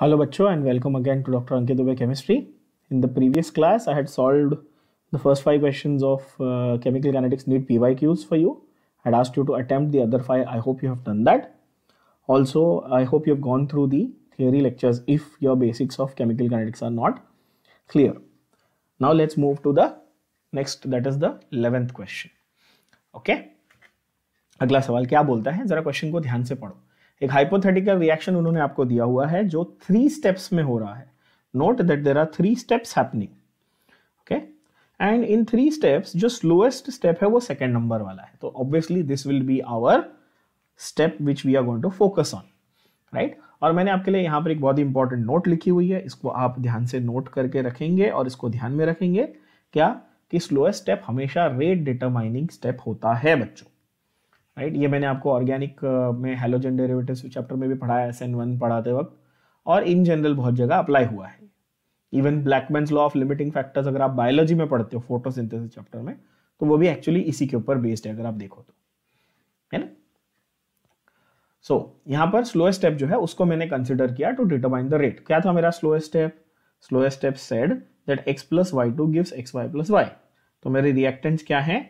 Hello bachcho and welcome again to Dr. Ankit Dubey Chemistry. In the previous class I had solved the first five questions of uh, chemical kinetics need PYQs for you. I had asked you to attempt the other five. I hope you have done that. Also I hope you have gone through the theory lectures if your basics of chemical kinetics are not clear. Now let's move to the next that is the 11th question. Okay. अगला सवाल क्या बोलता है जरा question को ध्यान से पढ़ो एक हाइपोथेटिकल रिएक्शन उन्होंने आपको दिया हुआ है जो थ्री स्टेप्स में हो रहा है note that there are three steps happening okay and in three steps जो स्लोएस्ट स्टेप है वो सेकेंड नंबर वाला है तो obviously this will be our step which we are going to focus on right और मैंने आपके लिए यहाँ पर एक बहुत ही इंपॉर्टेंट नोट लिखी हुई है इसको आप ध्यान से नोट करके रखेंगे और इसको ध्यान में रखेंगे क्या कि स्लोएस्ट स्टेप हमेशा रेट डिटरमाइनिंग स्टेप होता है बच्चों राइट ये मैंने आपको ऑर्गेनिक uh, में हेलोजन डेरिवेटिव्स चैप्टर में भी पढ़ाया एस एन वन पढ़ाते वक्त और इन जनरल बहुत जगह अप्लाई हुआ है even Blackman's law of limiting factors अगर आप बायोलॉजी में पढ़ते हो फोटो चैप्टर में तो वो भी एक्चुअली इसी के ऊपर बेस्ड है अगर आप देखो तो है ना सो so, यहाँ पर स्लोएस्ट स्टेप जो है उसको मैंने कंसिडर किया टू डिटरमाइन द रेट क्या था मेरा slowest step slowest step said that X plus Y two gives X Y plus Y तो मेरे रिएक्टेंट्स क्या है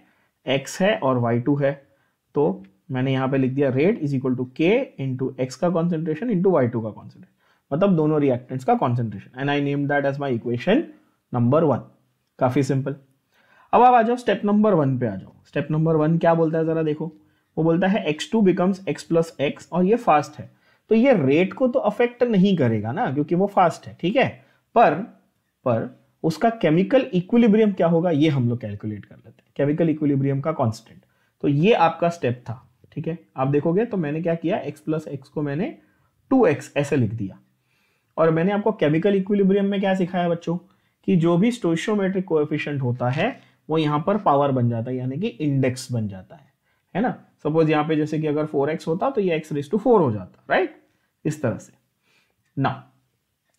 एक्स है और वाई टू है तो मैंने यहाँ पे लिख दिया रेट इज इक्वल टू के इंटू एक्स का कॉन्सेंट्रेशन इंटू वाई टू का कॉन्सेंट्रेशन मतलब दोनों रिएक्टेंट्स का concentration and I name that as my equation number one काफी सिंपल अब आप आ जाओ स्टेप नंबर वन पे आ जाओ स्टेप नंबर वन क्या बोलता है जरा देखो वो बोलता है X two becomes X plus X और ये फास्ट है तो ये रेट को तो अफेक्ट नहीं करेगा ना क्योंकि वो फास्ट है ठीक है पर पर उसका केमिकल इक्विलिब्रियम क्या होगा ये हम लोग कैलकुलेट कर लेते हैं केमिकल इक्विलिब्रियम का कॉन्स्टेंट तो ये आपका स्टेप था ठीक है आप देखोगे तो मैंने क्या किया एक्स प्लस एक्स को मैंने टू एक्स ऐसे लिख दिया और मैंने आपको केमिकल इक्विलिब्रियम में क्या सिखाया बच्चों कि जो भी स्टोशियोमेट्रिक कोएफिशिएंट होता है वो यहाँ पर पावर बन जाता है यानी कि इंडेक्स बन जाता है है ना सपोज यहाँ पे जैसे कि अगर फोर एक्स होता तो ये एक्स रेस टू फोर हो जाता राइट इस तरह से ना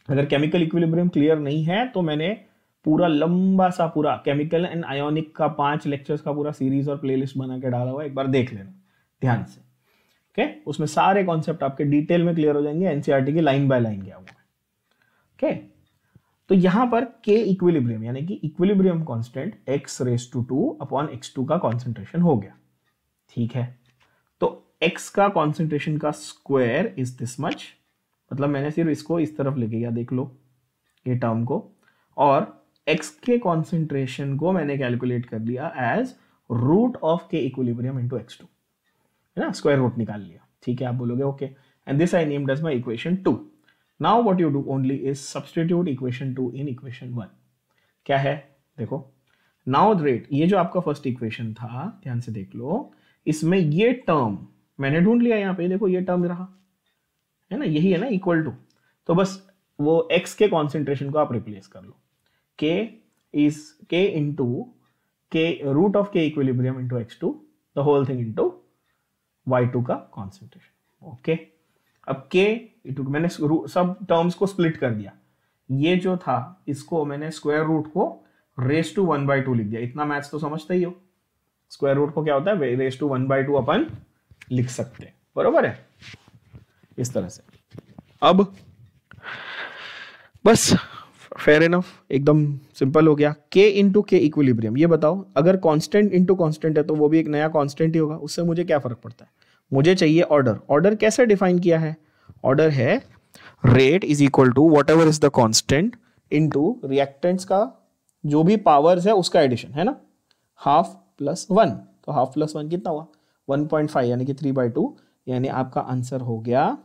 अगर केमिकल इक्विलिब्रियम क्लियर नहीं है तो मैंने पूरा लंबा सा पूरा केमिकल एंड आयोनिक का पांच लेक्चर्स का पूरा सीरीज और प्लेलिस्ट बना के डाला हुआ एक बार देख लेना ध्यान से ओके okay? उसमें सारे कॉन्सेप्ट आपके डिटेल में क्लियर हो जाएंगे एनसीआरटी e के लाइन बाय लाइन गया हुआ ओके okay? तो यहां पर के इक्विलिब्रियम यानी कि equilibrium constant X raise to two upon X two का कॉन्सेंट्रेशन हो गया ठीक है तो एक्स का कॉन्सेंट्रेशन का स्क्वायर इज दिस मच मतलब मैंने सिर्फ इसको इस तरफ लेके गया देख लो ये टर्म को और एक्स के कॉन्सेंट्रेशन को मैंने कैलकुलेट कर लिया as root of K equilibrium into X two है ना स्क्वायर रूट निकाल लिया ठीक है आप बोलोगे okay and this I named as my equation two now what you do only is substitute equation two in equation one क्या है देखो नाउ रेट ये जो आपका फर्स्ट इक्वेशन था ध्यान से देख लो इसमें ये टर्म मैंने ढूंढ लिया यहाँ पे देखो ये टर्म रहा है ना यही है ना इक्वल टू तो बस वो एक्स के कॉन्सेंट्रेशन को आप रिप्लेस कर लो k is k into k root of k equilibrium into x2 the whole thing into y2 ka concentration okay? अब k इटू तो मैंने सब टर्म्स को स्प्लिट कर दिया ये जो था इसको मैंने स्क्वायर रूट को raise to one by two लिख दिया इतना मैथ्स तो समझते ही हो स्क्वायर रूट को क्या होता है raise to one by two अपन लिख सकते हैं बरोबर है इस तरह से अब बस फेयर इनफ एकदम सिंपल हो गया के इंटू के इक्विलिब्रियम ये बताओ अगर कांस्टेंट इंटू कांस्टेंट है तो वो भी एक नया कांस्टेंट ही होगा उससे मुझे क्या फ़र्क पड़ता है मुझे चाहिए ऑर्डर ऑर्डर कैसे डिफाइन किया है ऑर्डर है rate is equal to whatever is the constant into reactants का जो भी पावर्स है उसका एडिशन है ना हाफ प्लस वन तो हाफ प्लस वन कितना हुआ वन पॉइंट फाइव यानी कि थ्री बाई टू यानी आपका आंसर हो गया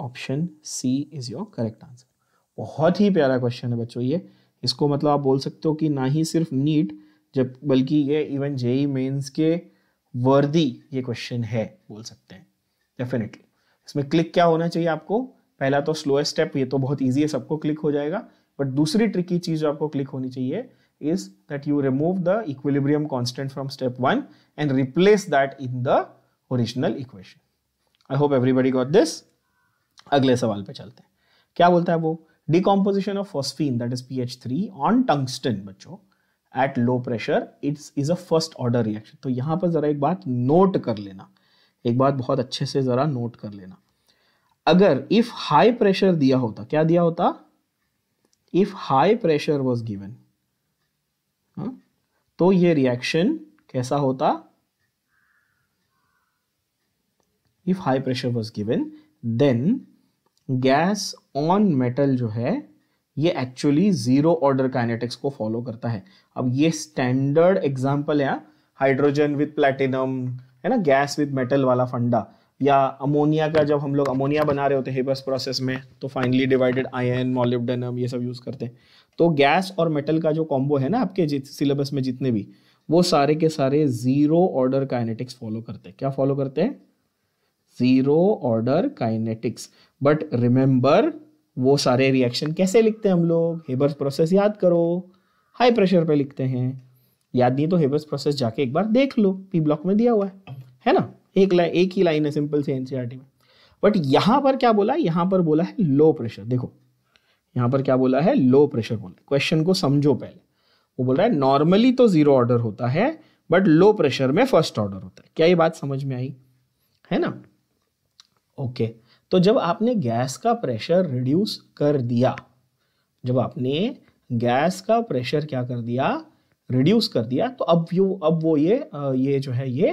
option C is your correct answer बहुत ही प्यारा क्वेश्चन है बच्चों ये इसको मतलब आप बोल सकते हो कि ना ही सिर्फ नीट जब बल्कि ये इवन जेई मेंस के वर्दी ये क्वेश्चन है बोल सकते हैं डेफिनेटली इसमें क्लिक क्या होना चाहिए आपको पहला तो स्लोएस्ट स्टेप ये तो बहुत ईजी है सबको क्लिक हो जाएगा बट दूसरी ट्रिकी चीज जो आपको क्लिक होनी चाहिए is that you remove the equilibrium constant from step one and replace that in the original equation I hope everybody got this अगले सवाल पे चलते हैं क्या बोलता है वो phosphine that is P H three on tungsten बच्चों at low pressure it's is a first order reaction तो यहां पर ज़रा एक बात नोट कर लेना एक बात बहुत अच्छे से ज़रा नोट कर लेना अगर इफ हाई प्रेशर दिया होता क्या दिया होता if high pressure was given तो ये रिएक्शन कैसा होता if high pressure was given then gas on metal जो है ये एक्चुअली जीरो ऑर्डर काइनेटिक्स को फॉलो करता है अब ये स्टैंडर्ड एग्जाम्पल है हाइड्रोजन विद प्लेटिनम है ना गैस विद मेटल वाला फंडा या अमोनिया का जब हम लोग अमोनिया बना रहे होते हैं बस प्रोसेस में तो फाइनली डिवाइडेड आयन मोलिबेनम ये सब यूज़ करते हैं तो गैस और मेटल का जो कॉम्बो है ना आपके सिलेबस में जितने भी वो सारे के सारे ज़ीरो ऑर्डर काइनेटिक्स फॉलो करते हैं क्या फॉलो करते हैं zero order kinetics but remember वो सारे रिएक्शन कैसे लिखते हैं हम लोग हेबर्स प्रोसेस याद करो हाई प्रेशर पे लिखते हैं याद नहीं तो हेबर्स प्रोसेस जाके एक बार देख लो पी ब्लॉक में दिया हुआ है है ना एक लाइन एक ही लाइन है सिंपल से एनसीईआरटी e में बट यहाँ पर क्या बोला यहाँ पर बोला है लो प्रेशर देखो यहाँ पर क्या बोला है लो प्रेशर बोला क्वेश्चन को समझो पहले वो बोल रहा है नॉर्मली तो जीरो ऑर्डर होता है बट लो प्रेशर में फर्स्ट ऑर्डर होता है क्या ये बात समझ में आई है ना ओके okay. तो जब आपने गैस का प्रेशर रिड्यूस कर दिया जब आपने गैस का प्रेशर क्या कर दिया रिड्यूस कर दिया तो अब यू अब वो ये ये जो है ये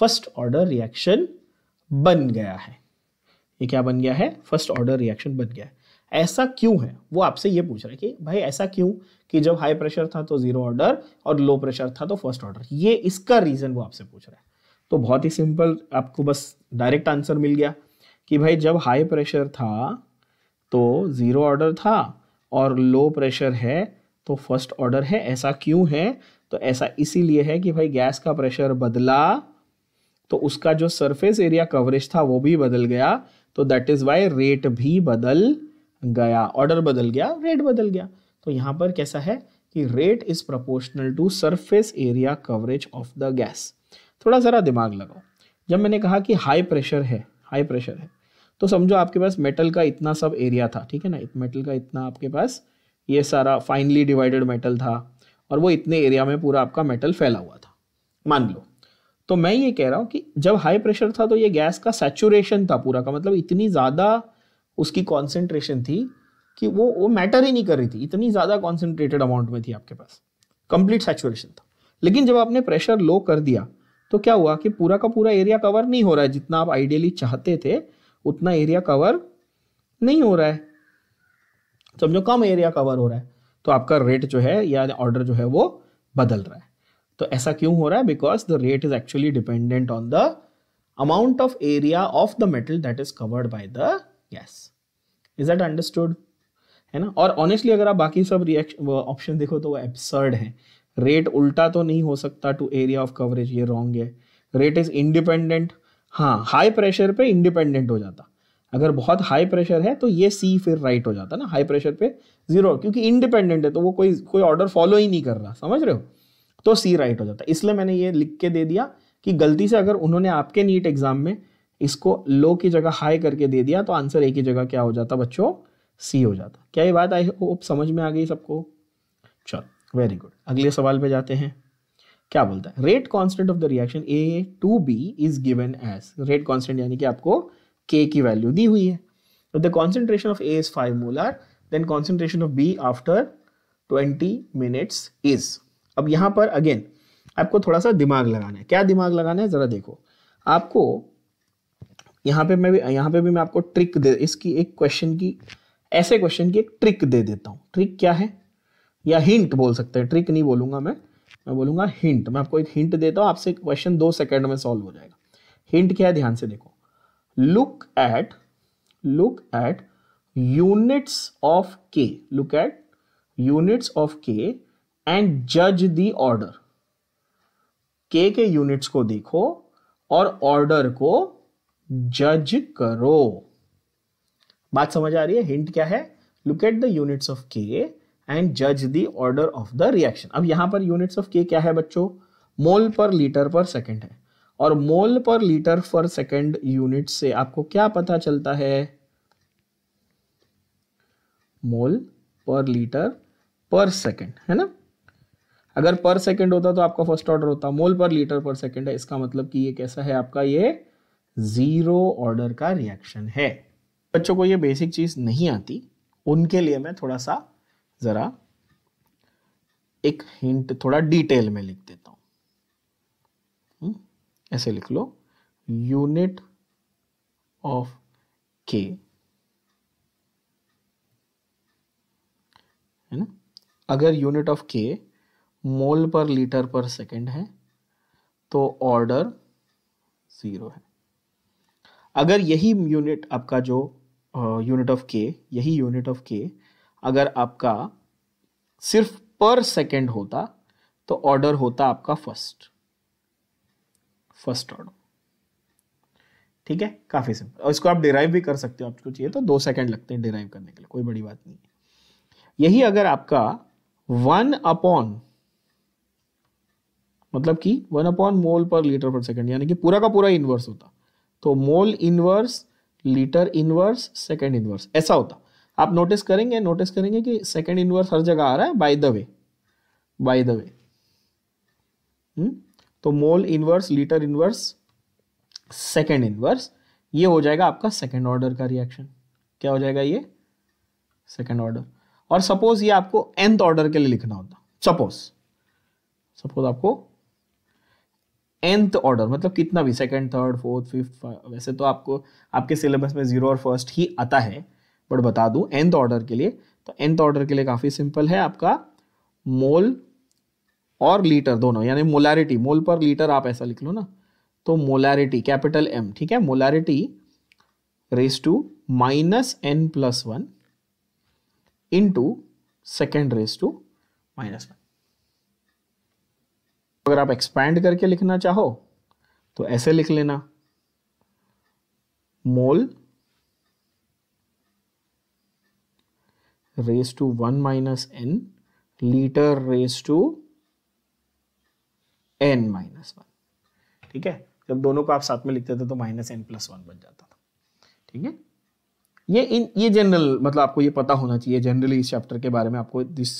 फर्स्ट ऑर्डर रिएक्शन बन गया है ये क्या बन गया है फर्स्ट ऑर्डर रिएक्शन बन गया है ऐसा क्यों है वो आपसे ये पूछ रहा है कि भाई ऐसा क्यों कि जब हाई प्रेशर था तो जीरो ऑर्डर और लो प्रेशर था तो फर्स्ट ऑर्डर ये इसका रीजन वो आपसे पूछ रहा है तो बहुत ही सिंपल आपको बस डायरेक्ट आंसर मिल गया कि भाई जब हाई प्रेशर था तो ज़ीरो ऑर्डर था और लो प्रेशर है तो फर्स्ट ऑर्डर है ऐसा क्यों है तो ऐसा इसीलिए है कि भाई गैस का प्रेशर बदला तो उसका जो सरफेस एरिया कवरेज था वो भी बदल गया तो दैट इज़ वाई रेट भी बदल गया ऑर्डर बदल गया रेट बदल गया तो यहाँ पर कैसा है कि rate is proportional to surface area coverage of the gas थोड़ा ज़रा दिमाग लगाओ जब मैंने कहा कि हाई प्रेशर है हाई प्रेशर है तो समझो आपके पास मेटल का इतना सब एरिया था ठीक है ना मेटल का इतना आपके पास ये सारा फाइनली डिवाइडेड मेटल था और वो इतने एरिया में पूरा आपका मेटल फैला हुआ था मान लो तो मैं ये कह रहा हूँ कि जब हाई प्रेशर था तो ये गैस का सेचुरेशन था पूरा का मतलब इतनी ज़्यादा उसकी कॉन्सेंट्रेशन थी कि वो वो मैटर ही नहीं कर रही थी इतनी ज़्यादा कॉन्सेंट्रेटेड अमाउंट में थी आपके पास कंप्लीट सेचुरेशन था लेकिन जब आपने प्रेशर लो कर दिया तो क्या हुआ कि पूरा का पूरा एरिया कवर नहीं हो रहा है जितना आप आइडियली चाहते थे उतना एरिया कवर नहीं हो रहा है समझो कम एरिया कवर हो रहा है तो आपका रेट जो है या ऑर्डर जो है वो बदल रहा है तो ऐसा क्यों हो रहा है because the rate is actually dependent on the amount of area of the metal that is covered by the gas is that understood है ना और ऑनेस्टली अगर आप बाकी सब रिएक्शन ऑप्शन देखो तो वो एब्सर्ड है रेट उल्टा तो नहीं हो सकता टू एरिया ऑफ कवरेज ये रॉन्ग है रेट इज इंडिपेंडेंट हाँ हाई प्रेशर पे इंडिपेंडेंट हो जाता अगर बहुत हाई प्रेशर है तो ये सी फिर राइट हो जाता ना हाई प्रेशर पे जीरो क्योंकि इंडिपेंडेंट है तो वो कोई कोई ऑर्डर फॉलो ही नहीं कर रहा समझ रहे हो तो सी राइट हो जाता इसलिए मैंने ये लिख के दे दिया कि गलती से अगर उन्होंने आपके नीट एग्जाम में इसको लो की जगह हाई करके दे दिया तो आंसर एक ही जगह क्या हो जाता बच्चों सी हो जाता क्या ये बात आई होप समझ में आ गई सबको चलो वेरी गुड अगले सवाल पे जाते हैं क्या बोलता है rate constant of the reaction A to B is given as rate constant यानी कि आपको के की वैल्यू दी हुई है if the concentration of A is 5 molar then concentration of B after twenty minutes is अब यहाँ पर अगेन आपको थोड़ा सा दिमाग लगाना है क्या दिमाग लगाना है ज़रा देखो आपको यहाँ पे मैं भी यहाँ पे भी मैं आपको ट्रिक दे इसकी एक क्वेश्चन की ऐसे क्वेश्चन की एक ट्रिक दे देता हूँ ट्रिक क्या है या हिंट बोल सकते हैं ट्रिक नहीं बोलूंगा मैं मैं बोलूंगा हिंट मैं आपको एक हिंट देता हूं आपसे क्वेश्चन दो सेकेंड में सॉल्व हो जाएगा हिंट क्या है ध्यान से देखो look at look at units of K look at units of K and जज द ऑर्डर के के यूनिट्स को देखो और ऑर्डर को जज करो बात समझ आ रही है हिंट क्या है look at the units of K and जज the order of the reaction अब यहाँ पर यूनिट्स ऑफ के क्या है बच्चों मोल पर लीटर पर सेकेंड है और मोल पर लीटर पर सेकेंड यूनिट से आपको क्या पता चलता है मोल पर लीटर पर सेकेंड है ना अगर पर सेकेंड होता तो आपका फर्स्ट ऑर्डर होता मोल पर लीटर पर सेकेंड है इसका मतलब कि ये कैसा है आपका ये ज़ीरो ऑर्डर का रिएक्शन है बच्चों को ये बेसिक चीज़ नहीं आती उनके लिए मैं थोड़ा सा ज़रा एक हिंट थोड़ा डिटेल में लिख देता हूं हम्म, ऐसे लिख लो यूनिट ऑफ के है ना अगर यूनिट ऑफ के मोल पर लीटर पर सेकंड है तो ऑर्डर ज़ीरो है अगर यही यूनिट आपका जो यूनिट ऑफ के यही यूनिट ऑफ के अगर आपका सिर्फ पर सेकेंड होता तो ऑर्डर होता आपका फर्स्ट फर्स्ट ऑर्डर ठीक है काफ़ी सिंपल और इसको आप डिराइव भी कर सकते हो आपको चाहिए तो दो सेकंड लगते हैं डिराइव करने के लिए कोई बड़ी बात नहीं है यही अगर आपका वन अपॉन मतलब कि वन अपॉन मोल पर लीटर पर सेकंड यानी कि पूरा का पूरा इन्वर्स होता तो mole inverse litre inverse second inverse ऐसा होता आप नोटिस करेंगे नोटिस करेंगे कि सेकेंड इनवर्स हर जगह आ रहा है by the way by the way तो mole inverse litre inverse second inverse ये हो जाएगा आपका सेकेंड ऑर्डर का रिएक्शन क्या हो जाएगा ये सेकेंड ऑर्डर और सपोज ये आपको एंथ ऑर्डर के लिए लिखना होता सपोज सपोज आपको एंथ ऑर्डर मतलब कितना भी सेकेंड थर्ड फोर्थ फिफ्थ वैसे तो आपको आपके सिलेबस में जीरो और फर्स्ट ही आता है बट बता दूँ एंथ ऑर्डर के लिए तो एंथ ऑर्डर के लिए काफ़ी सिंपल है आपका मोल और लीटर दोनों यानी मोलारिटी मोल पर लीटर आप ऐसा लिख लो ना तो मोलारिटी कैपिटल एम ठीक है molarity raise to minus N plus one into second raise to minus one अगर आप एक्सपैंड करके लिखना चाहो तो ऐसे लिख लेना mole raise to one minus N litre raise to N minus one ठीक है जब दोनों को आप साथ में लिखते थे तो माइनस एन प्लस वन बन जाता था ठीक है ये इन ये जनरल मतलब आपको ये पता होना चाहिए जनरली इस चैप्टर के बारे में आपको this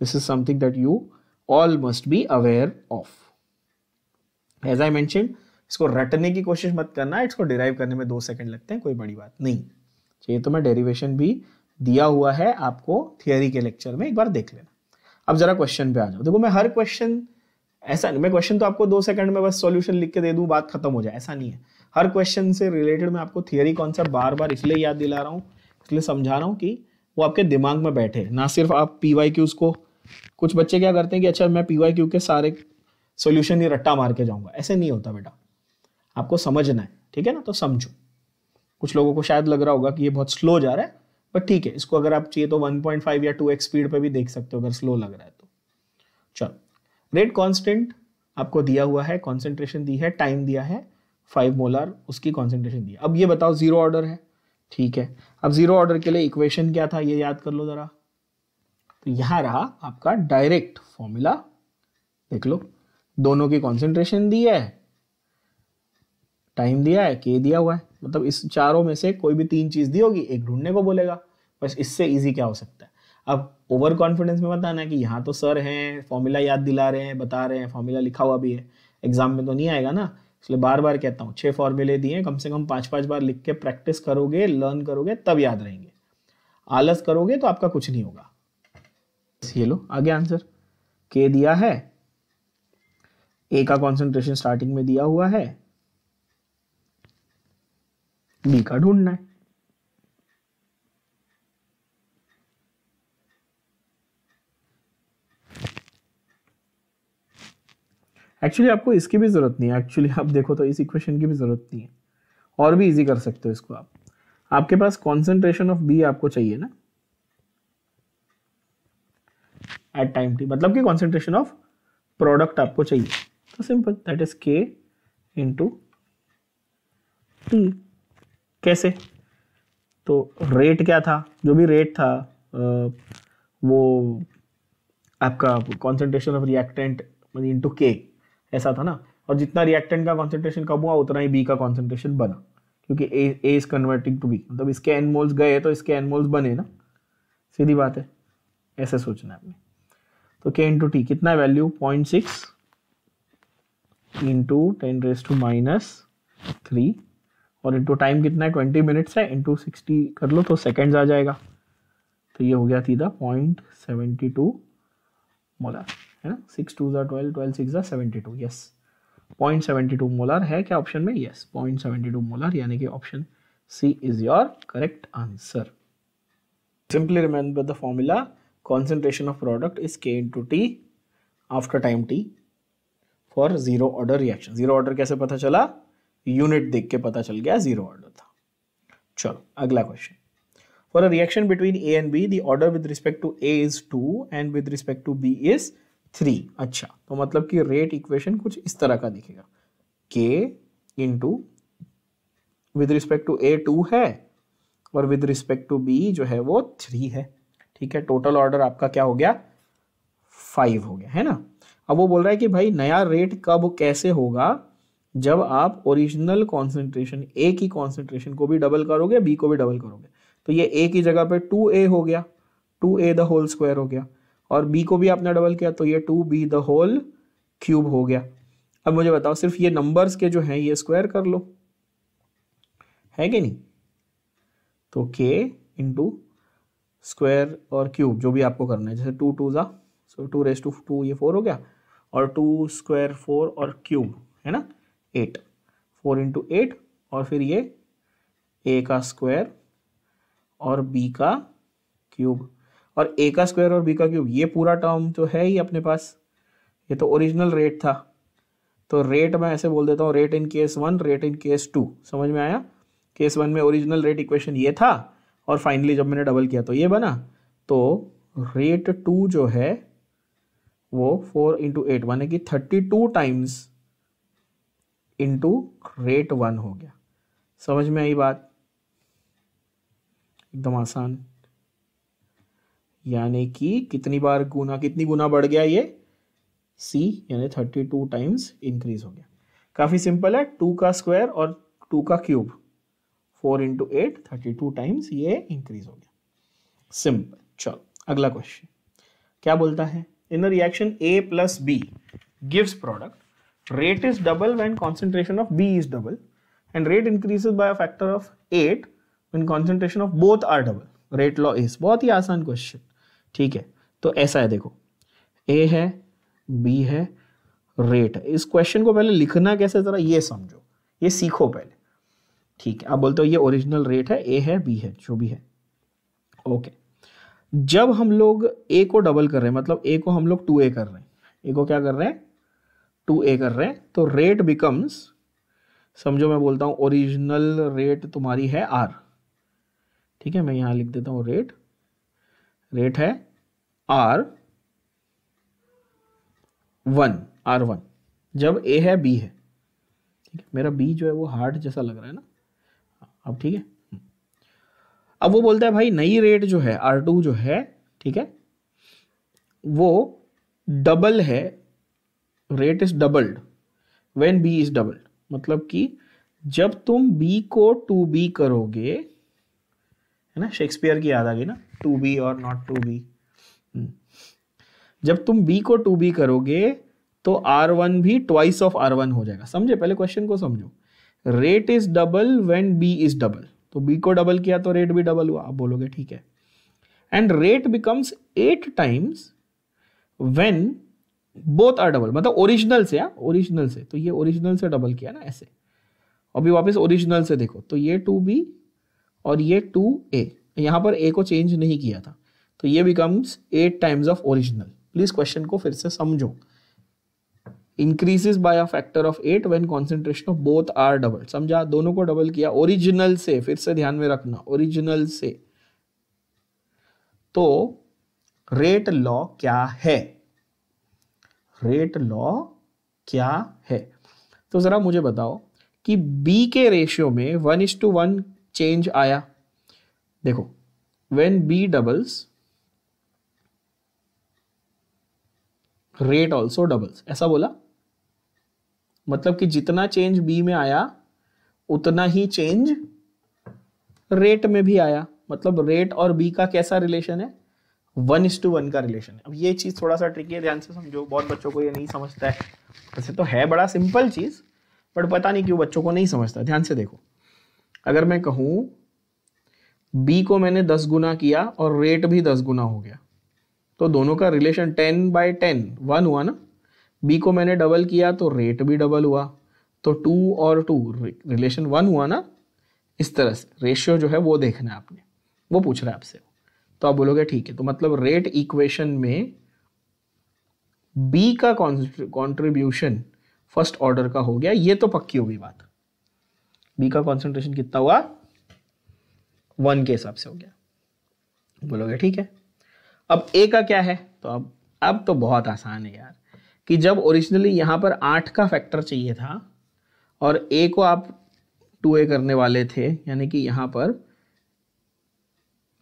this is something that you all must be aware of as I mention इसको रटने की कोशिश मत करना इसको डिराइव करने में दो सेकंड लगते हैं कोई बड़ी बात नहीं चाहिए तो मैं डेरिवेशन भी दिया हुआ है आपको थियोरी के लेक्चर में एक बार देख लेना अब जरा क्वेश्चन पे आ जाओ देखो मैं हर क्वेश्चन ऐसा नहीं मैं क्वेश्चन तो आपको दो सेकंड में बस सॉल्यूशन लिख के दे दूं बात खत्म हो जाए ऐसा नहीं है हर क्वेश्चन से रिलेटेड मैं आपको थियोरी कॉन्सेप्ट बार बार इसलिए याद दिला रहा हूँ इसलिए समझा रहा हूँ कि वो आपके दिमाग में बैठे ना सिर्फ आप पी वाई क्यूज को कुछ बच्चे क्या करते हैं कि अच्छा मैं पी वाई क्यू के सारे सोल्यूशन ही रट्टा मार के जाऊँगा ऐसे नहीं होता बेटा आपको समझना है ठीक है ना तो समझो कुछ लोगों को शायद लग रहा होगा कि ये बहुत स्लो जा रहा है बट ठीक है इसको अगर आप चाहिए तो 1.5 या 2x स्पीड पर भी देख सकते हो अगर स्लो लग रहा है तो चलो रेट कांस्टेंट आपको दिया हुआ है कॉन्सेंट्रेशन दी है टाइम दिया है फाइव मोलार उसकी कॉन्सेंट्रेशन दी अब ये बताओ जीरो ऑर्डर है ठीक है अब जीरो ऑर्डर के लिए इक्वेशन क्या था ये याद कर लो जरा तो यहां रहा आपका डायरेक्ट फॉर्मूला देख लो दोनों की कॉन्सेंट्रेशन दी है टाइम दिया है के दिया हुआ है मतलब इस चारों में से कोई भी तीन चीज़ दी होगी एक ढूंढने को बोलेगा बस इससे ईजी क्या हो सकता है अब ओवर कॉन्फिडेंस में बताना है कि यहाँ तो सर हैं फॉर्मूला याद दिला रहे हैं बता रहे हैं फॉर्मूला लिखा हुआ भी है एग्जाम में तो नहीं आएगा ना इसलिए बार बार कहता हूँ छः फॉर्मूले दिए कम से कम पाँच पाँच बार लिख के प्रैक्टिस करोगे लर्न करोगे तब याद रहेंगे आलस करोगे तो आपका कुछ नहीं होगा ये लो आगे आंसर के दिया है ए का कॉन्सेंट्रेशन स्टार्टिंग में दिया हुआ है बी का ढूंढना है एक्चुअली आपको इसकी भी ज़रूरत नहीं है एक्चुअली आप देखो तो इस इक्वेशन की भी ज़रूरत नहीं है और भी इजी कर सकते हो इसको आप आपके पास कॉन्सेंट्रेशन ऑफ बी आपको चाहिए ना एट टाइम टी मतलब कि कॉन्सेंट्रेशन ऑफ प्रोडक्ट आपको चाहिए तो simple that is k into T कैसे तो रेट क्या था जो भी रेट था वो आपका कॉन्सेंट्रेशन ऑफ रिएक्टेंट मतलब इंटू के ऐसा था ना और जितना रिएक्टेंट का कॉन्सेंट्रेशन कम हुआ उतना ही बी का कॉन्सेंट्रेशन बना क्योंकि A A is converting to B मतलब इसके एन मोल्स गए तो इसके एन मोल्स बने ना सीधी बात है ऐसे सोचना है आपने तो के इंटू टी कितना value point six into ten raise to minus three और इंटू टाइम कितना है ट्वेंटी मिनट्स है इंटू सिक्सटी कर लो तो सेकेंड्स आ जाएगा तो ये हो गया सीधा पॉइंट सेवेंटी टू मोलर है ना सिक्स टू जो ट्वेल्व ट्वेल्व सिक्स ज़ा seventy two yes point seventy two molar है क्या ऑप्शन में yes point seventy two molar यानी कि option C is your correct answer simply remember the formula concentration of product is k into T after time T for zero order reaction zero order कैसे पता चला unit देख के पता चल गया जीरो ऑर्डर था चलो अगला question for a reaction between A and B the order with respect to A is two and with respect to B is three अच्छा तो मतलब कि रेट इक्वेशन कुछ इस तरह का दिखेगा k into with respect to A two है और विद रिस्पेक्ट टू बी जो है वो थ्री है ठीक है टोटल ऑर्डर आपका क्या हो गया फाइव हो गया है ना अब वो बोल रहा है कि भाई नया रेट कब कैसे होगा जब आप ओरिजिनल कॉन्सेंट्रेशन ए की कॉन्सेंट्रेशन को भी डबल करोगे बी को भी डबल करोगे तो ये ए की जगह पे टू ए हो गया two A the whole square हो गया और बी को भी आपने डबल किया तो ये two B the whole cube हो गया अब मुझे बताओ सिर्फ ये नंबर्स के जो हैं ये स्क्वायर कर लो है कि नहीं तो के इंटू स्क्वायर और क्यूब जो भी आपको करना है जैसे टू टू ज़ा two raise to two two four हो गया और टू स्क्वायर फोर और क्यूब है ना एट फोर इंटू एट और फिर ये ए का स्क्वायर और बी का क्यूब और ए का स्क्वायर और बी का क्यूब ये पूरा टर्म जो तो है ही अपने पास ये तो ओरिजिनल रेट था तो रेट मैं ऐसे बोल देता हूँ rate in case one rate in case two समझ में आया केस वन में ओरिजिनल रेट इक्वेशन ये था और फाइनली जब मैंने डबल किया तो ये बना तो रेट टू जो है वो फोर इंटू एट माने कि thirty two times into rate one हो गया समझ में आई बात एकदम आसान यानी कि कितनी बार गुना कितनी गुना बढ़ गया ये सी यानी थर्टी टू टाइम्स इंक्रीज हो गया काफ़ी सिंपल है टू का स्क्वायर और टू का cube four into eight thirty two times ये इंक्रीज हो गया सिंपल चलो अगला क्वेश्चन क्या बोलता है in reaction A plus B gives product rate is double when concentration of B is double and rate increases by a factor of 8 when concentration of both are double rate law is बहुत ही आसान question ठीक है तो ऐसा है देखो A है B है रेट है इस क्वेश्चन को पहले लिखना कैसे ज़रा ये समझो ये सीखो पहले ठीक है आप बोलते हो ये ओरिजिनल रेट है ए है बी है जो भी है ओके जब हम लोग ए को डबल कर रहे हैं मतलब ए को हम लोग टू ए कर रहे हैं ए को क्या कर रहे हैं टू ए कर रहे हैं तो रेट बिकम्स समझो मैं बोलता हूँ ओरिजिनल रेट तुम्हारी है आर ठीक है मैं यहाँ लिख देता हूँ रेट रेट है आर वन आर वन जब ए है बी है ठीक है मेरा बी जो है वो हार्ट जैसा लग रहा है ना अब ठीक है अब वो बोलता है भाई नई रेट जो है आर टू जो है ठीक है वो डबल है rate is doubled when B is doubled मतलब कि जब तुम बी को टू बी करोगे है ना शेक्सपियर की याद आ गई ना टू बी और नॉट टू बी जब तुम बी को टू बी करोगे तो आर वन भी ट्वाइस ऑफ आर वन हो जाएगा समझे पहले क्वेश्चन को समझो rate is double when B is double तो बी को डबल किया तो रेट भी डबल हुआ आप बोलोगे ठीक है and rate becomes eight times when both are double मतलब ओरिजिनल से या हाँ, ओरिजिनल से तो ये ओरिजिनल से डबल किया ना ऐसे अभी वापस ओरिजिनल से देखो तो ये टू बी और ये टू ए यहाँ पर ए को चेंज नहीं किया था तो ये becomes eight times of original please question को फिर से समझो increases by a factor of eight when concentration of both are double समझा दोनों को डबल किया ओरिजिनल से फिर से ध्यान में रखना ओरिजिनल से तो रेट लॉ क्या है रेट लॉ क्या है तो ज़रा मुझे बताओ कि बी के रेशियो में one is to one change आया देखो when b doubles rate also doubles ऐसा बोला मतलब कि जितना चेंज बी में आया उतना ही चेंज रेट में भी आया मतलब रेट और बी का कैसा रिलेशन है वन इज टू वन का रिलेशन है अब ये चीज़ थोड़ा सा ट्रिकी है ध्यान से समझो बहुत बच्चों को ये नहीं समझता है वैसे तो है बड़ा सिंपल चीज़ बट पता नहीं क्यों बच्चों को नहीं समझता ध्यान से देखो अगर मैं कहूँ बी को मैंने दस गुना किया और रेट भी दस गुना हो गया तो दोनों का relation ten by ten one हुआ ना बी को मैंने डबल किया तो रेट भी डबल हुआ तो टू और टू रिलेशन वन हुआ ना इस तरह से रेशियो जो है वो देखना है आपने वो पूछ रहा है आपसे तो आप बोलोगे ठीक है तो मतलब रेट इक्वेशन में बी का कॉन्ट्रीब्यूशन फर्स्ट ऑर्डर का हो गया ये तो पक्की होगी बात बी का कॉन्सेंट्रेशन कितना हुआ वन के हिसाब से हो गया बोलोगे ठीक है अब ए का क्या है तो अब अब तो बहुत आसान है यार कि जब ओरिजिनली यहां पर आठ का फैक्टर चाहिए था और ए को आप टू ए करने वाले थे यानी कि यहां पर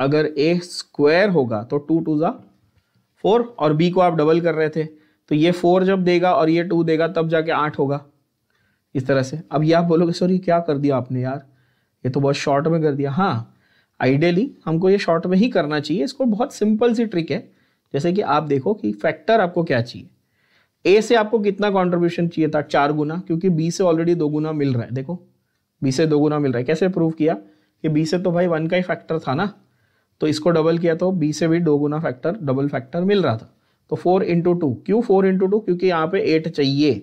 अगर ए स्क्वायर होगा तो टू टू ज़ा फोर और बी को आप डबल कर रहे थे तो ये फोर जब देगा और ये टू देगा तब जाके आठ होगा इस तरह से अब ये आप बोलोगे ये क्या कर दिया आपने यार ये तो बहुत शॉर्ट में कर दिया हाँ आइडियली हमको ये शॉर्ट में ही करना चाहिए इसको बहुत सिंपल सी ट्रिक है जैसे कि आप देखो कि फैक्टर आपको क्या चाहिए ए से आपको कितना कॉन्ट्रीब्यूशन चाहिए था चार गुना क्योंकि बी से ऑलरेडी दो गुना मिल रहा है देखो बी से दो गुना मिल रहा है कैसे प्रूव किया कि बी से तो भाई वन का ही फैक्टर था ना तो इसको डबल किया तो बी से भी दो गुना फैक्टर डबल फैक्टर मिल रहा था तो फोर इंटू टू क्यों फोर इंटू टू क्योंकि यहाँ पे एट चाहिए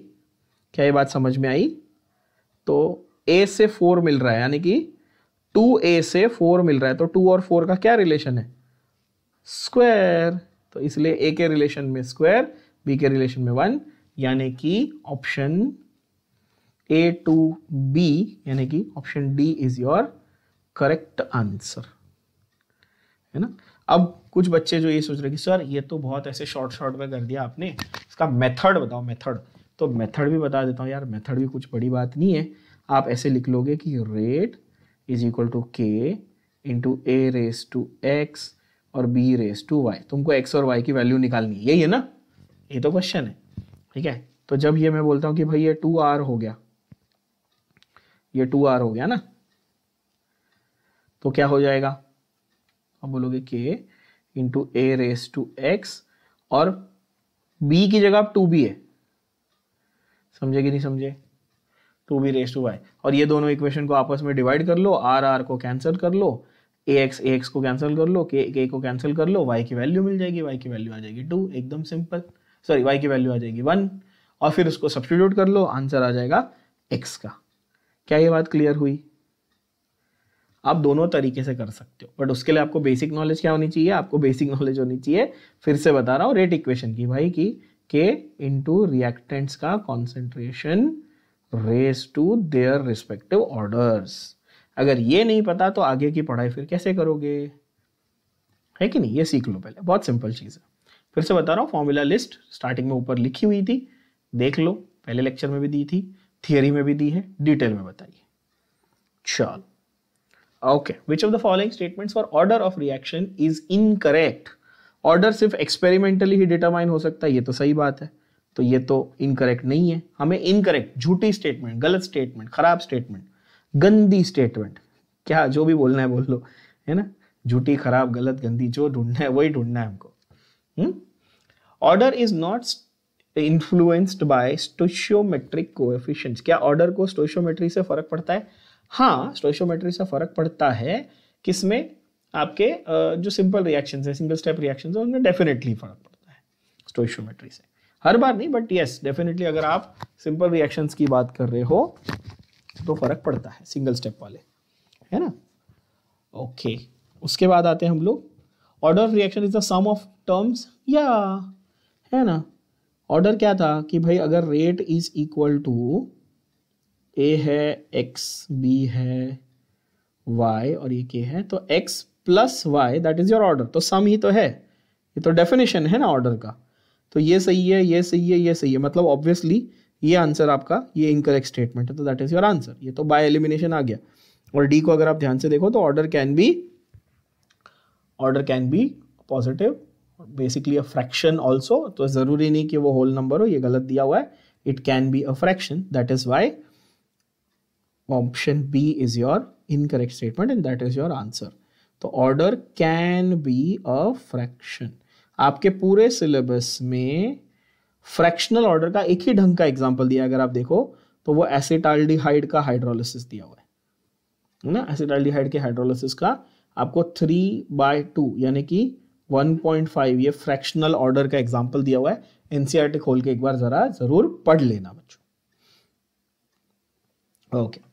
क्या ये बात समझ में आई तो ए से फोर मिल रहा है यानी कि टू ए से फोर मिल रहा है तो टू और फोर का क्या रिलेशन है स्क्वायर तो इसलिए ए के रिलेशन में स्क्वायर बी के रिलेशन में वन यानी कि ऑप्शन ए टू बी यानी कि option D is your correct answer है ना अब कुछ बच्चे जो ये सोच रहे कि सर ये तो बहुत ऐसे शॉर्ट शॉर्ट में कर दिया आपने इसका मेथड बताओ मेथड तो मेथड भी बता देता हूँ यार मेथड भी कुछ बड़ी बात नहीं है आप ऐसे लिख लोगे कि रेट इज इक्वल टू के into A raise to X और बी रेस टू वाई तुमको एक्स और वाई की वैल्यू निकालनी है यही है ना ये तो क्वेश्चन है ठीक है तो जब ये मैं बोलता हूँ कि भाई ये टू आर हो गया ये टू आर हो गया ना तो क्या हो जाएगा आप बोलोगे k into A raise to X और बी की जगह आप टू बी है समझे कि नहीं समझे two B raise to Y और ये दोनों इक्वेशन को आपस में डिवाइड कर लो आर आर को कैंसिल कर लो ए एक्स ए एक्स को कैंसिल कर लो के के को कैंसिल कर लो वाई की वैल्यू मिल जाएगी वाई की वैल्यू आ जाएगी टू एकदम सिंपल सॉरी वाई की वैल्यू आ जाएगी वन और फिर उसको सब्सटीट्यूट कर लो आंसर आ जाएगा एक्स का क्या ये बात क्लियर हुई आप दोनों तरीके से कर सकते हो बट उसके लिए आपको बेसिक नॉलेज क्या होनी चाहिए आपको बेसिक नॉलेज होनी चाहिए फिर से बता रहा हूँ रेट इक्वेशन की भाई की के इंटू रिएक्टेंट्स का concentration raise to their respective orders अगर ये नहीं पता तो आगे की पढ़ाई फिर कैसे करोगे है कि नहीं ये सीख लो पहले बहुत सिंपल चीज़ है फिर से बता रहा हूँ फॉर्मूला लिस्ट स्टार्टिंग में ऊपर लिखी हुई थी देख लो पहले लेक्चर में भी दी थी थियोरी में भी दी है डिटेल में बताइए चलो okay which of the following statements for order of reaction is incorrect order सिर्फ एक्सपेरिमेंटली ही डिटरमाइन हो सकता है ये तो सही बात है तो ये तो इनकरेक्ट नहीं है हमें इनकरेक्ट झूठी स्टेटमेंट गलत स्टेटमेंट खराब स्टेटमेंट गंदी स्टेटमेंट क्या जो भी बोलना है बोल लो है ना झूठी खराब गलत गंदी जो ढूंढना है वही ढूंढना है हमको order is not influenced by stoichiometric coefficients क्या ऑर्डर को स्टोशियोमेट्री से फर्क पड़ता है हाँ स्टोशोमेट्री से फ़र्क पड़ता है किसमें आपके जो सिंपल रिएक्शन है सिंगल स्टेप रिएक्शन है उनमें डेफिनेटली फ़र्क पड़ता है स्टोशोमेट्री से हर बार नहीं बट यस डेफिनेटली अगर आप सिंपल रिएक्शंस की बात कर रहे हो तो फ़र्क पड़ता है सिंगल स्टेप वाले है ना ओके okay. उसके बाद आते हैं हम लोग order reaction is the sum of terms या है ना ऑर्डर क्या था कि भाई अगर rate is equal to A है एक्स बी है वाई और ये के है तो X plus Y that is your order तो सम ही तो है ये तो डेफिनेशन है ना ऑर्डर का तो ये सही है ये सही है ये सही है मतलब ऑब्वियसली ये आंसर आपका ये इनकरेक्ट स्टेटमेंट है तो दैट इज़ योर आंसर ये तो बाय एलिमिनेशन आ गया और डी को अगर आप ध्यान से देखो तो order can be order can be positive basically a fraction also तो ज़रूरी नहीं कि वो होल नंबर हो ये गलत दिया हुआ है it can be a fraction that is why option B is your incorrect statement and that is your answer तो order can be a fraction आपके पूरे सिलेबस में फ्रैक्शनल ऑर्डर का एक ही ढंग का एग्जाम्पल दिया अगर आप देखो तो वो एसिटाल्डिहाइड का हाइड्रोलिसिस दिया हुआ है ना एसिटाल्डिहाइड के हाइड्रोलिसिस का आपको थ्री बाय टू यानी कि 1.5 ये फ्रैक्शनल ऑर्डर का एग्जाम्पल दिया हुआ है एनसीआरटी खोल के एक बार जरा जरूर पढ़ लेना बच्चों okay okay.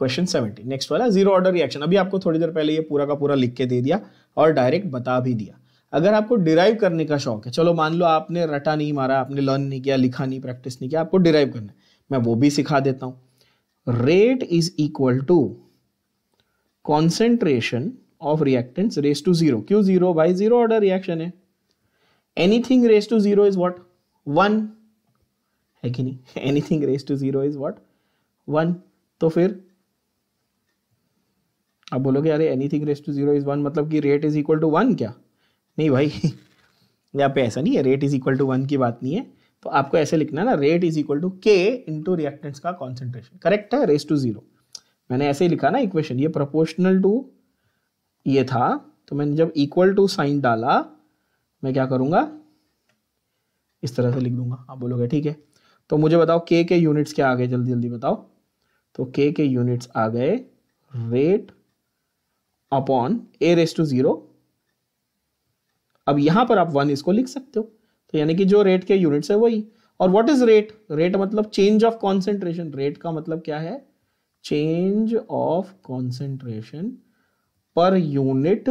Question seventy next वाला जीरो ऑर्डर रिएक्शन अभी आपको थोड़ी देर पहले ये पूरा का पूरा लिख के दे दिया और डायरेक्ट बता भी दिया अगर आपको डिराइव करने का शौक है चलो मान लो आपने रटा नहीं मारा आपने लर्न नहीं किया लिखा नहीं प्रैक्टिस नहीं किया आपको डिराइव करना है मैं वो भी सिखा देता हूं rate is equal to concentration of reactants raise to zero क्यों जीरो भाई जीरो ऑर्डर रिएक्शन है anything raise to zero is what one है कि नहीं anything raise to zero is what one तो फिर आप बोलोगे अरे anything raise to zero is one मतलब कि rate is equal to one क्या नहीं भाई यहाँ पे ऐसा नहीं है rate is equal to one की बात नहीं है तो आपको ऐसे लिखना है ना रेट इज़ इक्वल टू के इंटू रिएक्टेंट्स का कॉन्सेंट्रेशन करेक्ट है रेस टू ज़ीरो मैंने ऐसे ही लिखा ना इक्वेशन ये प्रोपोर्शनल टू ये था तो मैंने जब इक्वल टू साइन डाला मैं क्या करूँगा इस तरह से लिख दूंगा आप बोलोगे ठीक है तो मुझे बताओ के के यूनिट्स क्या आ गए जल्दी जल्दी बताओ तो के के यूनिट्स आ गए rate upon A raise to zero अब यहां पर आप वन इसको लिख सकते हो तो यानी कि जो रेट के यूनिट्स है वही और व्हाट इज रेट रेट मतलब चेंज ऑफ कॉन्सेंट्रेशन रेट का मतलब क्या है change of concentration per unit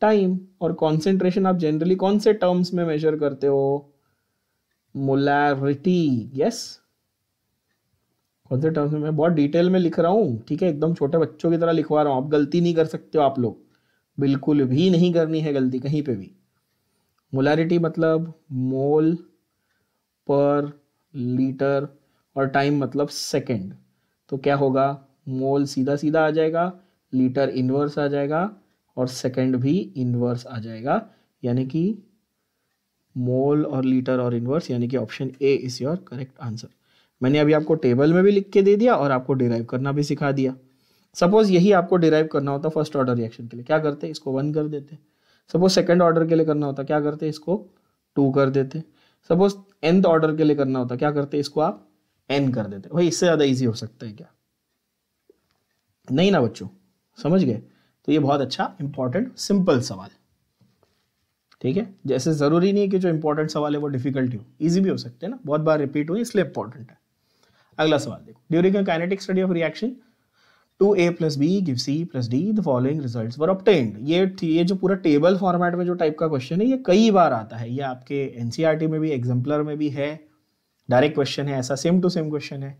time और कॉन्सेंट्रेशन आप जनरली कौन से टर्म्स में मेजर करते हो molarity yes yes? Further terms में मैं बहुत डिटेल में लिख रहा हूँ ठीक है एकदम छोटे बच्चों की तरह लिखवा रहा हूँ आप गलती नहीं कर सकते हो आप लोग बिल्कुल भी नहीं करनी है गलती कहीं पे भी मोलारिटी मतलब मोल पर लीटर और टाइम मतलब सेकेंड तो क्या होगा मोल सीधा सीधा आ जाएगा लीटर इन्वर्स आ जाएगा और सेकेंड भी इन्वर्स आ जाएगा यानी कि मोल और लीटर और इन्वर्स यानी कि option A is your correct answer मैंने अभी आपको टेबल में भी लिख के दे दिया और आपको डिराइव करना भी सिखा दिया सपोज यही आपको डिराइव करना होता फर्स्ट ऑर्डर रिएक्शन के लिए क्या करते इसको वन कर देते सपोज सेकेंड ऑर्डर के लिए करना होता क्या करते इसको टू कर देते सपोज एंथ ऑर्डर के लिए करना होता क्या करते इसको आप एन कर देते भाई इससे ज़्यादा ईजी हो सकता है क्या नहीं ना बच्चों समझ गए तो ये बहुत अच्छा इंपॉर्टेंट सिंपल सवाल ठीक है जैसे ज़रूरी नहीं है कि जो इंपॉर्टेंट सवाल है वो डिफिकल्टी हो ईजी भी हो सकते हैं ना बहुत बार रिपीट हुई इसलिए इंपॉर्टेंट है अगला सवाल देखो during a kinetic study of reaction 2a plus b B c plus d the following results were obtained ये ये जो पूरा टेबल फॉर्मेट में जो टाइप का क्वेश्चन है ये कई बार आता है ये आपके एनसीईआरटी e में भी एग्जांपलर में भी है डायरेक्ट क्वेश्चन है ऐसा सेम टू सेम क्वेश्चन है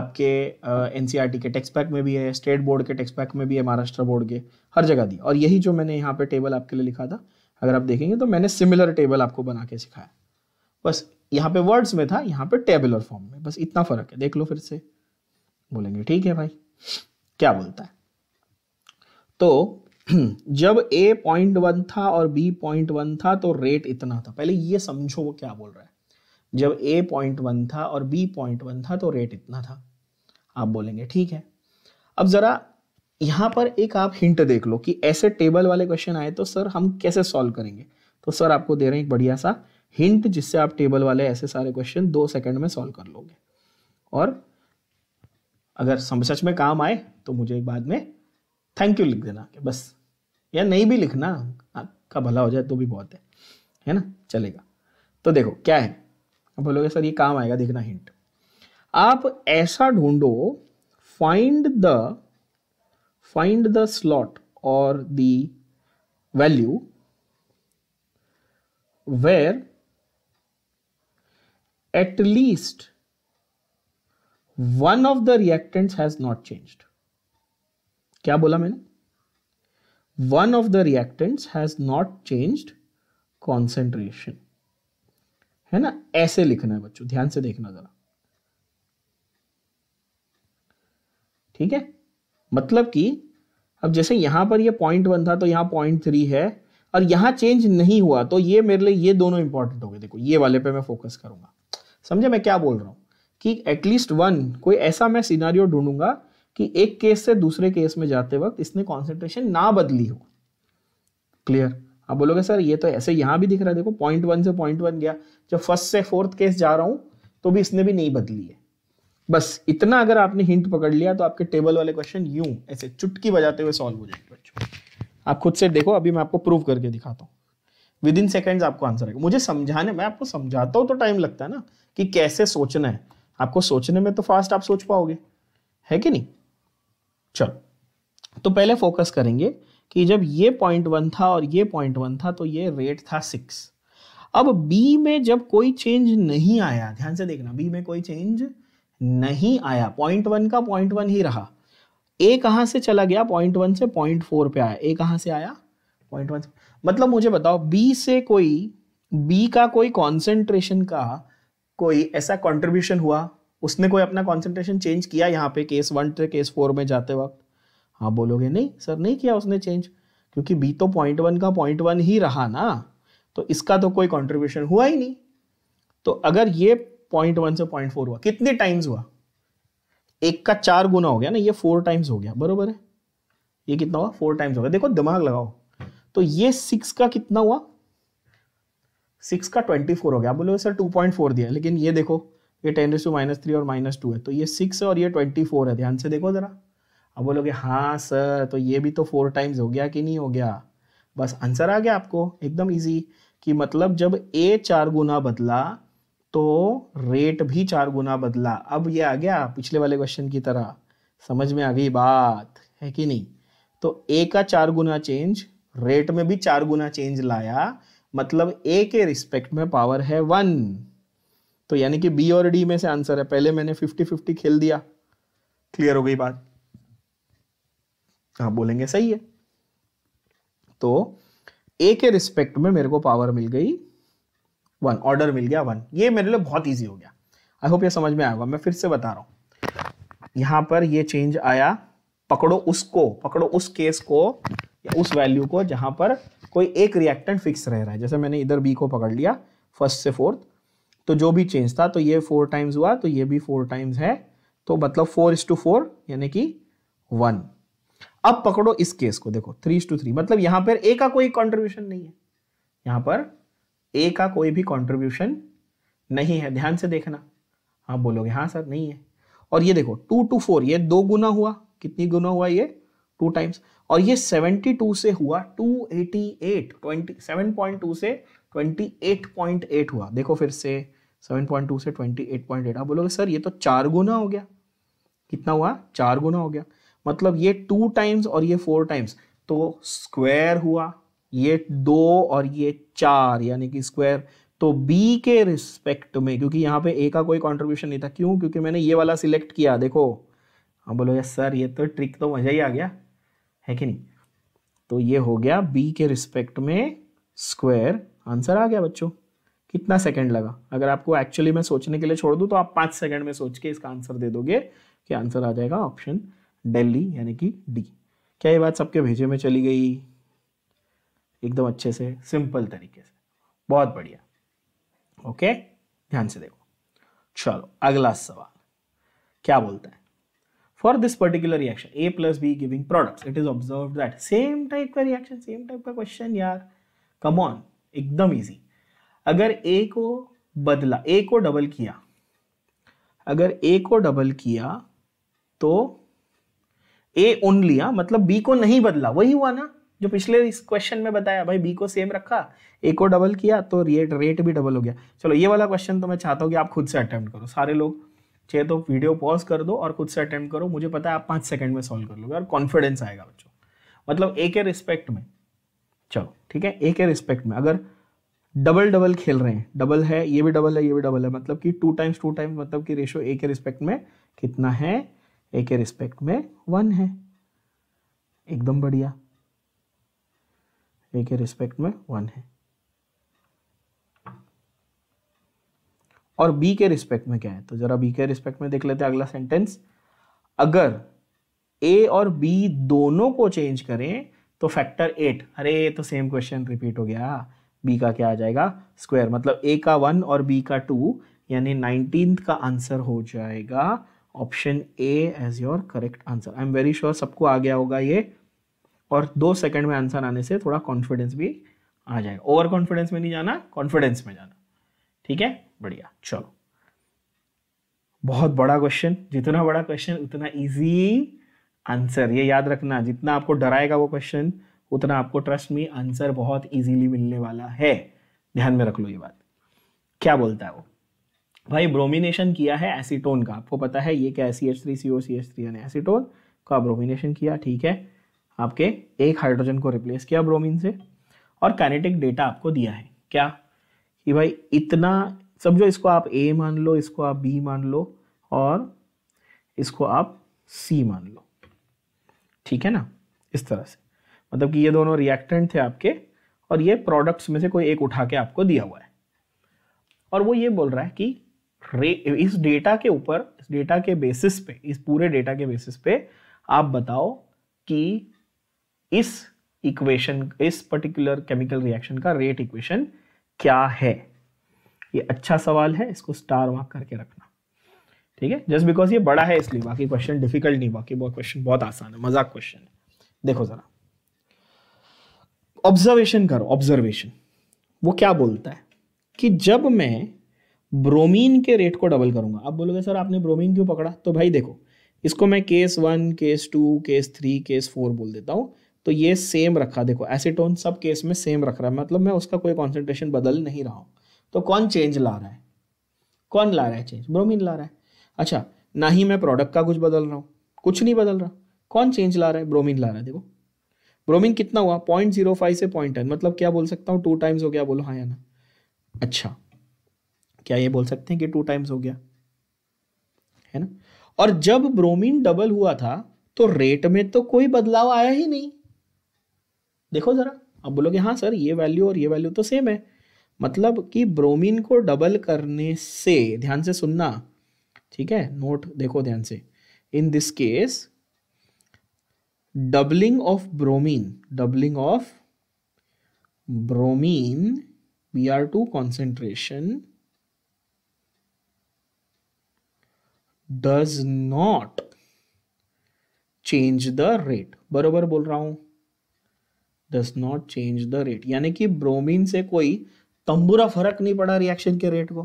आपके एनसीईआरटी uh, e के टेक्स्ट पैक में भी है स्टेट बोर्ड के टेक्स्ट पैक में भी है महाराष्ट्र बोर्ड के हर जगह दी और यही जो मैंने यहाँ पे टेबल आपके लिए लिखा था अगर आप देखेंगे तो मैंने सिमिलर टेबल आपको बना के सिखाया बस यहाँ पे वर्ड्स में था यहाँ पे टेबुलर फॉर्म में बस इतना फर्क है देख लो फिर से बोलेंगे ठीक है भाई क्या बोलता है तो जब ए पॉइंट वन था और बी पॉइंट वन था तो रेट इतना था पहले ये समझो वो क्या बोल रहा है जब ए पॉइंट वन था और बी पॉइंट वन था तो रेट इतना था आप बोलेंगे ठीक है अब जरा यहाँ पर एक आप हिंट देख लो कि ऐसे टेबल वाले क्वेश्चन आए तो सर हम कैसे सॉल्व करेंगे तो सर आपको दे रहे हैं एक बढ़िया सा हिंट जिससे आप टेबल वाले ऐसे सारे क्वेश्चन दो सेकंड में सॉल्व कर लोगे और अगर सच में काम आए तो मुझे बाद में थैंक यू लिख देना कि बस या नहीं भी लिखना आपका भला हो जाए तो भी बहुत है है ना चलेगा तो देखो क्या है बोलोगे सर ये काम आएगा देखना हिंट आप ऐसा ढूंढो find the find the slot और value where at least one of the reactants has not change क्या बोला मैंने one of the reactants has not changed concentration है ना ऐसे लिखना है बच्चों ध्यान से देखना जरा ठीक है मतलब कि अब जैसे यहां पर ये पॉइंट वन था तो यहां पॉइंट थ्री है और यहां चेंज नहीं हुआ तो ये मेरे लिए ये दोनों इंपॉर्टेंट हो गए देखो ये वाले पे मैं फोकस करूंगा समझे मैं क्या बोल रहा हूँ कि एटलीस्ट वन कोई ऐसा मैं सिनारियो ढूंढूंगा कि एक केस से दूसरे केस में जाते वक्त इसने कॉन्सेंट्रेशन ना बदली हो क्लियर आप बोलोगे सर ये तो ऐसे यहां भी दिख रहा है देखो पॉइंट वन से पॉइंट वन गया जब फर्स्ट से फोर्थ केस जा रहा हूं तो भी इसने भी नहीं बदली है बस इतना अगर आपने हिंट पकड़ लिया तो आपके टेबल वाले क्वेश्चन यूं ऐसे चुटकी बजाते हुए सॉल्व हो जाएंगे बच्चों आप खुद से देखो अभी मैं आपको प्रूव करके दिखाता हूँ विद इन सेकेंड्स आपको आंसर आएगा मुझे समझाने मैं आपको समझाता हूँ तो टाइम लगता है ना कि कैसे सोचना है आपको सोचने में तो फास्ट आप सोच पाओगे है कि नहीं चलो तो पहले फोकस करेंगे कि जब ये पॉइंट वन था और ये पॉइंट वन था तो ये रेट था सिक्स अब बी में जब कोई चेंज नहीं आया ध्यान से देखना बी में कोई चेंज नहीं आया पॉइंट वन का पॉइंट वन ही रहा ए कहां से चला गया पॉइंट वन से पॉइंट फोर पे आया ए कहां से आया पॉइंट वन से मतलब मुझे बताओ बी से कोई बी का कोई कॉन्सेंट्रेशन का कोई ऐसा कॉन्ट्रीब्यूशन हुआ उसने कोई अपना कॉन्सेंट्रेशन चेंज किया यहाँ पे केस वन से केस फोर में जाते वक्त हाँ बोलोगे नहीं सर नहीं किया उसने चेंज क्योंकि बी तो पॉइंट वन का पॉइंट वन ही रहा ना तो इसका तो कोई कॉन्ट्रीब्यूशन हुआ ही नहीं तो अगर ये पॉइंट वन से पॉइंट फोर हुआ कितने टाइम्स हुआ एक का चार गुना हो गया ना ये फोर टाइम्स हो गया बरोबर है ये कितना हुआ फोर टाइम्स हो गया देखो दिमाग लगाओ तो ये सिक्स का कितना हुआ सिक्स का ट्वेंटी फोर हो गया आप बोले सर टू पॉइंट फोर दिया लेकिन ये देखो ये ten raise to minus three और माइनस टू है तो ये सिक्स है और ये ट्वेंटी फोर है ध्यान से देखो ज़रा अब बोलोगे हाँ सर तो ये भी तो फोर टाइम्स हो गया कि नहीं हो गया बस आंसर आ गया आपको एकदम ईजी कि मतलब जब ए चार गुना बदला तो रेट भी चार गुना बदला अब ये आ गया पिछले वाले क्वेश्चन की तरह समझ में आ गई बात है कि नहीं तो ए का चार गुना चेंज रेट में भी चार गुना चेंज लाया मतलब ए के रिस्पेक्ट में पावर है वन तो यानी कि बी और डी में से आंसर है पहले मैंने फिफ्टी फिफ्टी खेल दिया क्लियर हो गई बात हाँ बोलेंगे सही है तो ए के रिस्पेक्ट में मेरे को पावर मिल गई वन ऑर्डर मिल गया वन ये मेरे लिए बहुत इजी हो गया आई होप ये समझ में आएगा मैं फिर से बता रहा हूं यहां पर ये चेंज आया पकड़ो उसको पकड़ो उस केस को या उस वैल्यू को जहाँ पर कोई एक रिएक्टेंट फिक्स रह रहा है जैसे मैंने इधर बी को पकड़ लिया फर्स्ट से फोर्थ तो जो भी चेंज था तो ये फोर टाइम्स हुआ तो ये भी फोर टाइम्स है तो मतलब फोर इस टू फोर यानी कि वन अब पकड़ो इस केस को देखो थ्री टू थ्री मतलब यहाँ पर ए का कोई कॉन्ट्रीब्यूशन नहीं है यहाँ पर ए का कोई भी कॉन्ट्रीब्यूशन नहीं है ध्यान से देखना आप बोलोगे हाँ सर नहीं है और ये देखो टू टू फोर ये दो गुना हुआ कितनी गुना हुआ ये टू टाइम्स और ये 72 से हुआ 288 20 7.2 से 28.8 हुआ देखो फिर से 7.2 से 28.8 आप बोलोगे सर ये तो चार गुना हो गया कितना हुआ चार गुना हो गया मतलब ये टू टाइम्स और ये फोर टाइम्स तो स्क्वायर हुआ ये दो और ये चार यानी कि स्क्वायर तो बी के रिस्पेक्ट में क्योंकि यहाँ पे ए का कोई कंट्रीब्यूशन नहीं था क्यों क्योंकि मैंने ये वाला सिलेक्ट किया देखो हम बोलो यार सर ये तो ट्रिक तो मज़ा ही आ गया है कि नहीं तो ये हो गया बी के रिस्पेक्ट में स्क्वायर आंसर आ गया बच्चों कितना सेकंड लगा अगर आपको एक्चुअली मैं सोचने के लिए छोड़ दूं तो आप पांच सेकंड में सोच के इसका आंसर दे दोगे कि आंसर आ जाएगा ऑप्शन दिल्ली यानी कि डी क्या ये बात सबके भेजे में चली गई एकदम अच्छे से सिंपल तरीके से बहुत बढ़िया ओके ध्यान से देखो चलो अगला सवाल क्या बोलता है for this particular reaction a plus b giving products it is observed that same type का reaction same type का question यार come on एकदम easy अगर a को बदला a को डबल किया अगर a को डबल किया तो a उन लिया मतलब b को नहीं बदला वही हुआ ना जो पिछले इस क्वेश्चन में बताया भाई बी को सेम रखा ए को डबल किया तो रेट रेट भी डबल हो गया चलो ये वाला क्वेश्चन तो मैं चाहता हूँ कि आप खुद से अटेम्प्ट करो सारे लोग चाहे तो वीडियो पॉज कर दो और खुद से अटेम्प्ट करो मुझे पता है आप पाँच सेकंड में सॉल्व कर लोगे और कॉन्फिडेंस आएगा बच्चों मतलब ए के रिस्पेक्ट में चलो ठीक है ए के रिस्पेक्ट में अगर डबल डबल खेल रहे हैं डबल है ये भी डबल है ये भी डबल है मतलब कि टू टाइम्स टू टाइम्स मतलब कि रेशो ए के रिस्पेक्ट में कितना है ए के रिस्पेक्ट में वन है एकदम बढ़िया ए के रिस्पेक्ट में वन है और बी के रिस्पेक्ट में क्या है तो जरा बी के रिस्पेक्ट में देख लेते हैं अगला सेंटेंस अगर ए और बी दोनों को चेंज करें तो फैक्टर एट अरे तो सेम क्वेश्चन रिपीट हो गया बी का क्या आ जाएगा स्क्वायर मतलब ए का वन और बी का टू यानी नाइनटीन का आंसर हो जाएगा option A as your correct answer I am very sure सबको आ गया होगा ये और दो सेकंड में आंसर आने से थोड़ा कॉन्फिडेंस भी आ जाएगा ओवर कॉन्फिडेंस में नहीं जाना कॉन्फिडेंस में जाना ठीक है बढ़िया चलो बहुत बड़ा क्वेश्चन जितना बड़ा क्वेश्चन उतना इजी आंसर ये याद रखना जितना आपको डराएगा वो क्वेश्चन उतना आपको ट्रस्ट में आंसर बहुत इजीली मिलने वाला है ध्यान में रख लो ये बात क्या बोलता है वो भाई ब्रोमिनेशन किया है एसीटोन का आपको पता है ये क्या C H three C O C H three यानी एसीटोन का ब्रोमिनेशन किया ठीक है आपके एक हाइड्रोजन को रिप्लेस किया ब्रोमिन से और कैनेटिक डेटा आपको दिया है क्या कि भाई इतना समझो इसको आप ए मान लो इसको आप बी मान लो और इसको आप सी मान लो ठीक है ना इस तरह से मतलब कि ये दोनों रिएक्टेंट थे आपके और ये प्रोडक्ट्स में से कोई एक उठा के आपको दिया हुआ है और वो ये बोल रहा है कि रे इस डेटा के ऊपर इस डेटा के बेसिस पे इस पूरे डेटा के बेसिस पे आप बताओ कि इस इक्वेशन इस पर्टिकुलर केमिकल रिएक्शन का रेट इक्वेशन क्या है ये अच्छा सवाल है इसको स्टार मार्क करके रखना ठीक है जस्ट बिकॉज ये बड़ा है इसलिए बाकी क्वेश्चन डिफिकल्ट नहीं बाकी बहुत क्वेश्चन बहुत आसान है मजाक क्वेश्चन है देखो जरा ऑब्जर्वेशन करो ऑब्जर्वेशन वो क्या बोलता है कि जब मैं ब्रोमीन के रेट को डबल करूंगा आप बोलोगे सर आपने ब्रोमीन क्यों पकड़ा तो भाई देखो इसको मैं case one case two case three case four बोल देता हूँ तो ये सेम रखा देखो एसिटोन सब केस में सेम रख रहा है मतलब मैं उसका कोई कॉन्सेंट्रेशन बदल नहीं रहा हूँ तो कौन चेंज ला रहा है कौन ला रहा है चेंज ब्रोमिन ला रहा है अच्छा ना ही मैं प्रोडक्ट का कुछ बदल रहा हूँ कुछ नहीं बदल रहा कौन चेंज ला रहा है ब्रोमिन ला रहा है देखो ब्रोमिन कितना हुआ पॉइंट जीरो फाइव से पॉइंट टेन मतलब क्या बोल सकता हूँ टू टाइम्स हो गया बोलो हाँ या ना अच्छा क्या ये बोल सकते हैं कि टू टाइम्स हो गया है ना और जब ब्रोमिन डबल हुआ था तो रेट में तो कोई बदलाव आया ही नहीं देखो ज़रा अब बोलोगे हाँ सर ये वैल्यू और ये वैल्यू तो सेम है मतलब कि ब्रोमीन को डबल करने से ध्यान से सुनना ठीक है नोट देखो ध्यान से in this case doubling of bromine doubling of bromine are to concentration does not change the rate बरोबर बोल रहा हूं does not change the rate यानी कि ब्रोमीन से कोई तंबूरा फर्क नहीं पड़ा रिएक्शन के रेट को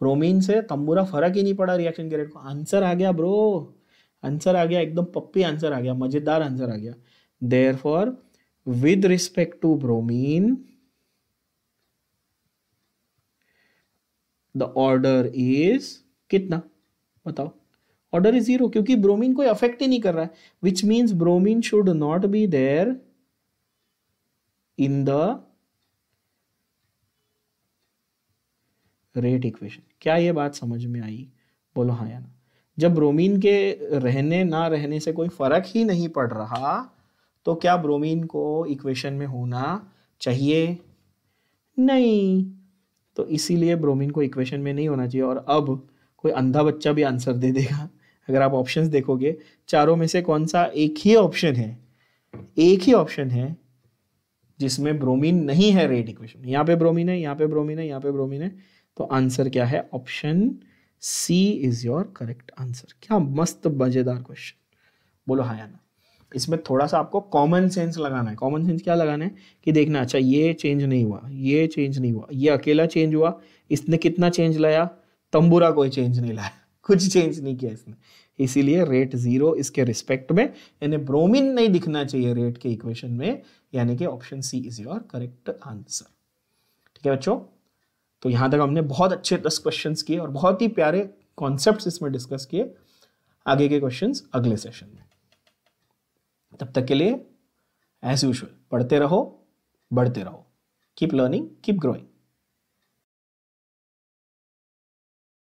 ब्रोमीन से तंबूरा फर्क ही नहीं पड़ा रिएक्शन के रेट को आंसर आ गया ब्रो आंसर आ गया एकदम पप्पी आंसर आ गया मजेदार आंसर आ गया therefore with respect to bromine the order is कितना बताओ ऑर्डर इज जीरो क्योंकि ब्रोमीन कोई अफेक्ट ही नहीं कर रहा है which means bromine should not be there in the rate equation क्या ये बात समझ में आई बोलो हाँ या ना जब ब्रोमीन के रहने ना रहने से कोई फर्क ही नहीं पड़ रहा तो क्या ब्रोमीन को इक्वेशन में होना चाहिए नहीं तो इसीलिए ब्रोमीन को इक्वेशन में नहीं होना चाहिए और अब कोई अंधा बच्चा भी आंसर दे देगा अगर आप ऑप्शंस देखोगे चारों में से कौन सा एक ही ऑप्शन है एक ही ऑप्शन है जिसमें ब्रोमीन नहीं है रेड इक्वेशन यहाँ पे ब्रोमीन है यहाँ पे ब्रोमीन है यहाँ पे ब्रोमीन है तो आंसर क्या है option C is your correct answer क्या मस्त मजेदार क्वेश्चन बोलो हाँ या ना इसमें थोड़ा सा आपको कॉमन सेंस लगाना है कॉमन सेंस क्या लगाना है कि देखना अच्छा ये चेंज नहीं हुआ ये चेंज नहीं हुआ ये अकेला चेंज हुआ इसने कितना चेंज लाया तंबूरा कोई चेंज नहीं लाया कुछ चेंज नहीं किया इसने इसीलिए रेट ज़ीरो इसके रिस्पेक्ट में यानी ब्रोमिन नहीं दिखना चाहिए रेट के इक्वेशन में यानी कि option C is your correct answer ठीक है बच्चों तो यहां तक हमने बहुत अच्छे दस क्वेश्चन किए और बहुत ही प्यारे कॉन्सेप्ट इसमें डिस्कस किए आगे के क्वेश्चन अगले सेशन में तब तक के लिए एज यूजल पढ़ते रहो बढ़ते रहो कीप लर्निंग कीप ग्रोइंग